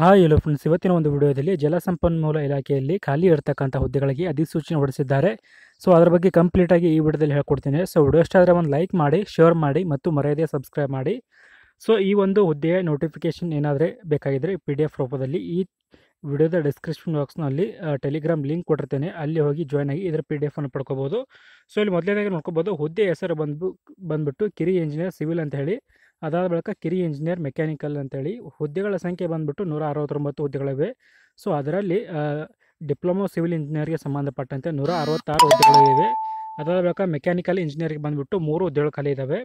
hi ಎಲ್ಲೋ friends ಇವತ್ತಿನ ಒಂದು ವಿಡಿಯೋದಲ್ಲಿ ಜಲಸಂಪನ್ಮೂಲ ಇಲಾಖೆಯಲ್ಲಿ ಖಾಲಿ ಇರತಕ್ಕಂಥ ಹುದ್ದೆಗಳಿಗೆ ಅಧಿಸೂಚನೆ ಹೊರಡಿಸಿದ್ದಾರೆ ಸೊ ಅದರ ಬಗ್ಗೆ ಕಂಪ್ಲೀಟಾಗಿ ಈ ವಿಡಿಯೋದಲ್ಲಿ ಹೇಳ್ಕೊಡ್ತೀನಿ ಸೊ ವಿಡಿಯೋ ಇಷ್ಟ ಆದರೆ ಒಂದು ಲೈಕ್ ಮಾಡಿ ಶೇರ್ ಮಾಡಿ ಮತ್ತು ಮರ್ಯಾದೆ ಸಬ್ಸ್ಕ್ರೈಬ್ ಮಾಡಿ ಸೊ ಈ ಒಂದು ಹುದ್ದೆಯ ನೋಟಿಫಿಕೇಷನ್ ಏನಾದರೆ ಬೇಕಾಗಿದ್ದರೆ ಪಿ ಡಿ ಎಫ್ ರೂಪದಲ್ಲಿ ಈ ವಿಡಿಯೋದ ಡಿಸ್ಕ್ರಿಪ್ಷನ್ ಬಾಕ್ಸ್ನಲ್ಲಿ ಟೆಲಿಗ್ರಾಮ್ ಲಿಂಕ್ ಕೊಟ್ಟಿರ್ತೇನೆ ಅಲ್ಲಿ ಹೋಗಿ ಜಾಯ್ನ್ ಆಗಿ ಇದರ ಪಿ ಡಿ ಅನ್ನು ಪಡ್ಕೋಬೋದು ಸೊ ಇಲ್ಲಿ ಮೊದಲನೇದಾಗಿ ನೋಡ್ಕೋಬೋದು ಹುದ್ದೆ ಹೆಸರು ಬಂದು ಬಂದುಬಿಟ್ಟು ಕಿರಿ ಇಂಜಿನಿಯರ್ ಸಿವಿಲ್ ಅಂತ ಹೇಳಿ ಅದಾದ ಬಳಿಕ ಕಿರಿ ಇಂಜಿನಿಯರ್ ಮೆಕ್ಯಾನಿಕಲ್ ಅಂತೇಳಿ ಹುದ್ದೆಗಳ ಸಂಖ್ಯೆ ಬಂದುಬಿಟ್ಟು ನೂರ ಅರವತ್ತೊಂಬತ್ತು ಹುದ್ದೆಗಳಿವೆ ಸೊ ಅದರಲ್ಲಿ ಡಿಪ್ಲೊಮೊ ಸಿವಿಲ್ ಇಂಜಿನಿಯರ್ಗೆ ಸಂಬಂಧಪಟ್ಟಂತೆ ನೂರ ಅರವತ್ತಾರು ಹುದ್ದೆಗಳಿವೆ ಅದಾದ ಬಳಿಕ ಮೆಕ್ಯಾನಿಕಲ್ ಇಂಜಿನಿಯರಿಗೆ ಬಂದುಬಿಟ್ಟು ಮೂರು ಹುದ್ದೆಗಳು ಖಾಲಿ ಇದ್ದಾವೆ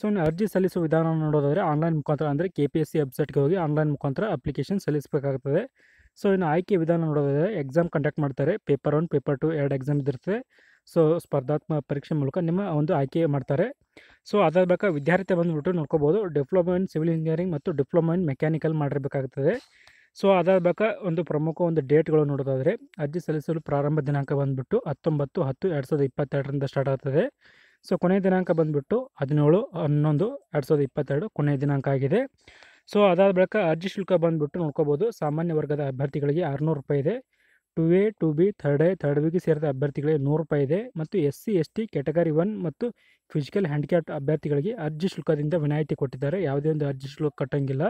ಸೊ ಇನ್ನು ಅರ್ಜಿ ಸಲ್ಲಿಸುವ ವಿಧಾನ ನೋಡೋದಾದರೆ ಆನ್ಲೈನ್ ಮುಖಾಂತರ ಅಂದರೆ ಕೆ ಪಿ ಎಸ್ ಸಿ ವೆಬ್ಸೈಟ್ಗೆ ಹೋಗಿ ಆನ್ಲೈನ್ ಮುಖಾಂತರ ಅಪ್ಲಿಕೇಶನ್ ಸಲ್ಲಿಸಬೇಕಾಗ್ತದೆ ಸೊ ಇನ್ನು ಆಯ್ಕೆ ವಿಧಾನ ನೋಡೋದಾದರೆ ಎಕ್ಸಾಮ್ ಕಂಡಕ್ಟ್ ಮಾಡ್ತಾರೆ ಪೇಪರ್ ಒನ್ ಪೇಪರ್ ಟು ಎರಡು ಎಕ್ಸಾಮ್ ಇದಿರ್ತದೆ ಸೊ ಸ್ಪರ್ಧಾತ್ಮಕ ಪರೀಕ್ಷೆ ಮೂಲಕ ನಿಮ್ಮ ಒಂದು ಆಯ್ಕೆ ಮಾಡ್ತಾರೆ ಸೊ ಅದಾದ ಬಳಿಕ ವಿದ್ಯಾರ್ಥಿ ಬಂದುಬಿಟ್ಟು ನೋಡ್ಕೋಬೋದು ಡಿಪ್ಲೊಮಾ ಇನ್ ಸಿವಿಲ್ ಇಂಜಿನಿಯರಿಂಗ್ ಮತ್ತು ಡಿಪ್ಲೊಮಾ ಇನ್ ಮೆಕ್ಯಾನಿಕಲ್ ಮಾಡಿರಬೇಕಾಗ್ತದೆ ಸೊ ಅದಾದ ಬಳಿಕ ಒಂದು ಪ್ರಮುಖ ಒಂದು ಡೇಟ್ಗಳು ನೋಡೋದಾದರೆ ಅರ್ಜಿ ಸಲ್ಲಿಸಲು ಪ್ರಾರಂಭ ದಿನಾಂಕ ಬಂದುಬಿಟ್ಟು ಹತ್ತೊಂಬತ್ತು ಹತ್ತು ಎರಡು ಸಾವಿರದ ಇಪ್ಪತ್ತೆರಡರಿಂದ ಸ್ಟಾರ್ಟ್ ಆಗ್ತದೆ ಸೊ ಕೊನೆಯ ದಿನಾಂಕ ಬಂದುಬಿಟ್ಟು ಹದಿನೇಳು ಹನ್ನೊಂದು ಎರಡು ಸಾವಿರದ ಇಪ್ಪತ್ತೆರಡು ಕೊನೆಯ ದಿನಾಂಕ ಆಗಿದೆ ಸೊ ಅದಾದ ಬಳಿಕ ಅರ್ಜಿ ಶುಲ್ಕ ಬಂದುಬಿಟ್ಟು ನೋಡ್ಕೋಬೋದು ಸಾಮಾನ್ಯ ವರ್ಗದ ಅಭ್ಯರ್ಥಿಗಳಿಗೆ ಆರುನೂರು ರೂಪಾಯಿ ಇದೆ two A two B third A third ಬಿಗೆ ಸೇರಿದ ಅಭ್ಯರ್ಥಿಗಳಿಗೆ ನೂರು ರೂಪಾಯಿ ಇದೆ ಮತ್ತು S C S T category one ಮತ್ತು ಫಿಸಿಕಲ್ ಹ್ಯಾಂಡಿಕ್ಯಾಪ್ಟ್ ಅಭ್ಯರ್ಥಿಗಳಿಗೆ ಅರ್ಜಿ ಶುಲ್ಕದಿಂದ ವಿನಾಯಿತಿ ಕೊಟ್ಟಿದ್ದಾರೆ ಯಾವುದೇ ಒಂದು ಅರ್ಜಿ ಶುಲ್ಕ ಕಟ್ಟಂಗಿಲ್ಲ